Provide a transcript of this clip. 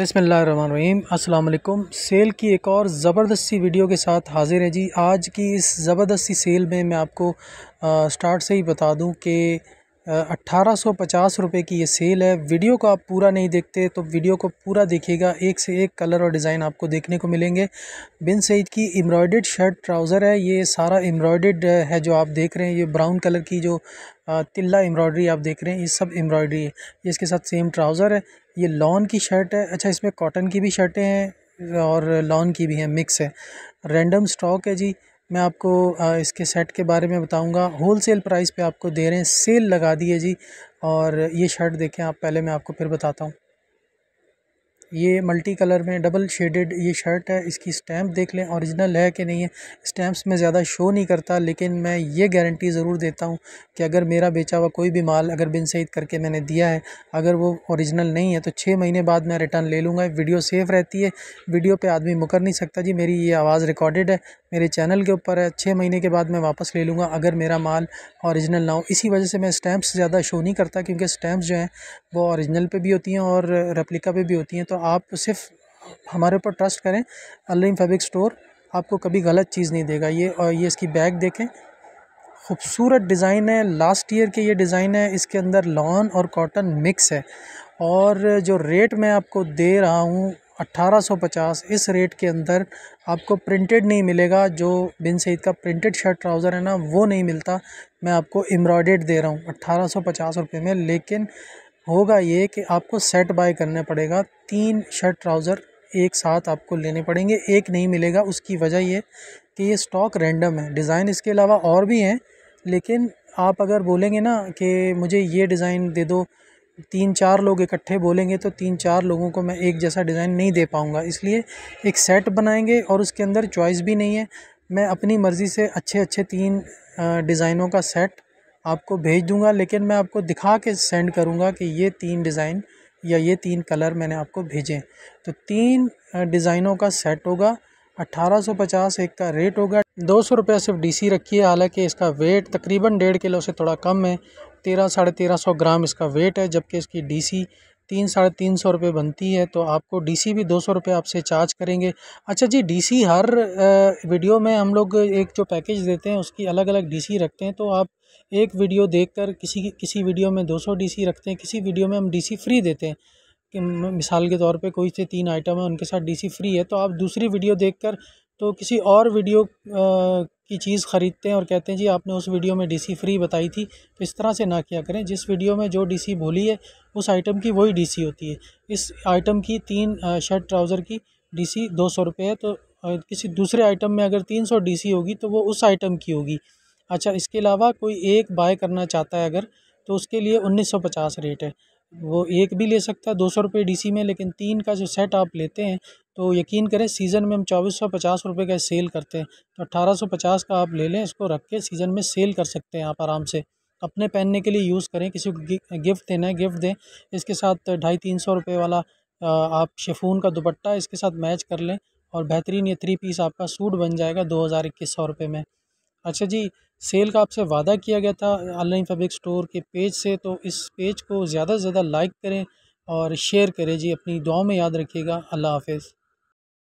बिसमीम अल्लाम सेल की एक और ज़बरदस्त सी वीडियो के साथ हाज़िर है जी आज की इस ज़बरदस्त सी सेल में मैं आपको आ, स्टार्ट से ही बता दूं कि अट्ठारह सौ पचास रुपये की ये सेल है वीडियो को आप पूरा नहीं देखते तो वीडियो को पूरा देखिएगा एक से एक कलर और डिज़ाइन आपको देखने को मिलेंगे बिन सईद की एम्ब्रॉयड शर्ट ट्राउज़र है ये सारा एम्ब्रॉयड है जो आप देख रहे हैं ये ब्राउन कलर की जो तिल्ला एम्ब्रॉयडरी आप देख रहे हैं ये सब एम्ब्रॉयडरी है ये इसके साथ सेम ट्राउज़र है ये लॉन की शर्ट है अच्छा इसमें कॉटन की भी शर्टें हैं और लॉन की भी हैं मिक्स है रैंडम स्टॉक है जी मैं आपको इसके सेट के बारे में बताऊंगा होलसेल प्राइस पे आपको दे रहे हैं सेल लगा दिए जी और ये शर्ट देखें आप पहले मैं आपको फिर बताता हूँ ये मल्टी कलर में डबल शेडेड ये शर्ट है इसकी स्टैम्प देख लें ओरिजिनल है कि नहीं है स्टैम्प्स में ज़्यादा शो नहीं करता लेकिन मैं ये गारंटी ज़रूर देता हूँ कि अगर मेरा बेचा हुआ कोई भी माल अगर बिन सईद करके मैंने दिया है अगर वो ओरिजिनल नहीं है तो छः महीने बाद मैं रिटर्न ले लूँगा वीडियो सेफ़ रहती है वीडियो पर आदमी मुकर नहीं सकता जी मेरी ये आवाज़ रिकॉर्डेड है मेरे चैनल के ऊपर है छः महीने के बाद मैं वापस ले लूँगा अगर मेरा माल ओरिजिनल ना हो इसी वजह से मैं स्टैम्प्स ज़्यादा शो नहीं करता क्योंकि स्टैम्प्स जो हैं वो औरिजिनल पे भी होती हैं और रेप्लिका पे भी होती हैं तो आप सिर्फ हमारे ऊपर ट्रस्ट करें अलीम फैब्रिक स्टोर आपको कभी गलत चीज़ नहीं देगा ये और ये इसकी बैग देखें खूबसूरत डिज़ाइन है लास्ट ईयर के ये डिज़ाइन है इसके अंदर लॉन और कॉटन मिक्स है और जो रेट मैं आपको दे रहा हूँ 1850 इस रेट के अंदर आपको प्रिंटेड नहीं मिलेगा जो बिन सईद का प्रिंटेड शर्ट ट्राउज़र है ना वो नहीं मिलता मैं आपको एम्ब्रॉयड दे रहा हूँ अट्ठारह सौ में लेकिन होगा ये कि आपको सेट बाय करना पड़ेगा तीन शर्ट ट्राउज़र एक साथ आपको लेने पड़ेंगे एक नहीं मिलेगा उसकी वजह ये कि ये स्टॉक रैंडम है डिज़ाइन इसके अलावा और भी हैं लेकिन आप अगर बोलेंगे ना कि मुझे ये डिज़ाइन दे दो तीन चार लोग इकट्ठे बोलेंगे तो तीन चार लोगों को मैं एक जैसा डिज़ाइन नहीं दे पाऊँगा इसलिए एक सेट बनाएंगे और उसके अंदर चॉइस भी नहीं है मैं अपनी मर्ज़ी से अच्छे अच्छे तीन डिज़ाइनों का सेट आपको भेज दूंगा लेकिन मैं आपको दिखा के सेंड करूंगा कि ये तीन डिज़ाइन या ये तीन कलर मैंने आपको भेजे तो तीन डिज़ाइनों का सेट होगा 1850 एक का रेट होगा दो सौ रुपया सिर्फ डीसी रखी है हालांकि इसका वेट तकरीबन डेढ़ किलो से थोड़ा कम है तेरह साढ़े तेरह सौ ग्राम इसका वेट है जबकि इसकी डीसी तीन साढ़े तीन सौ रुपये बनती है तो आपको डी सी भी दो सौ रुपये आपसे चार्ज करेंगे अच्छा जी डी सी हर वीडियो में हम लोग एक जो पैकेज देते हैं उसकी अलग अलग डी सी रखते हैं तो आप एक वीडियो देखकर किसी किसी वीडियो में दो सौ डी सी रखते हैं किसी वीडियो में हम डी सी फ्री देते हैं कि मिसाल के तौर पर कोई से तीन आइटम है उनके साथ डी फ्री है तो आप दूसरी वीडियो देख तो किसी और वीडियो की चीज़ ख़रीदते हैं और कहते हैं जी आपने उस वीडियो में डीसी फ्री बताई थी तो इस तरह से ना किया करें जिस वीडियो में जो डीसी बोली है उस आइटम की वही डीसी होती है इस आइटम की तीन शर्ट ट्राउज़र की डीसी दो सौ रुपये है तो किसी दूसरे आइटम में अगर तीन सौ डीसी होगी तो वो उस आइटम की होगी अच्छा इसके अलावा कोई एक बाय करना चाहता है अगर तो उसके लिए उन्नीस सौ पचास रेट है वो एक भी ले सकता है दो सौ रुपये डी में लेकिन तीन का जो सेट आप लेते हैं तो यकीन करें सीज़न में हम चौबीस सौ पचास रुपये का सेल करते हैं तो अट्ठारह सौ पचास का आप ले लें इसको रख के सीज़न में सेल कर सकते हैं आप आराम से अपने पहनने के लिए यूज़ करें किसी को गिफ्ट देना है गिफ्ट दें इसके साथ ढाई तीन सौ रुपये वाला आप शेफून का दुपट्टा इसके साथ मैच कर लें और बेहतरीन ये थ्री पीस आपका सूट बन जाएगा दो हज़ार इक्कीस सौ रुपये में अच्छा जी सेल का आपसे वादा किया गया था ऑनलाइन फैब्रिक स्टोर के पेज से तो इस पेज को ज़्यादा से ज़्यादा लाइक करें और शेयर करें जी अपनी दुआ में याद रखिएगा अल्लाह हाफिज़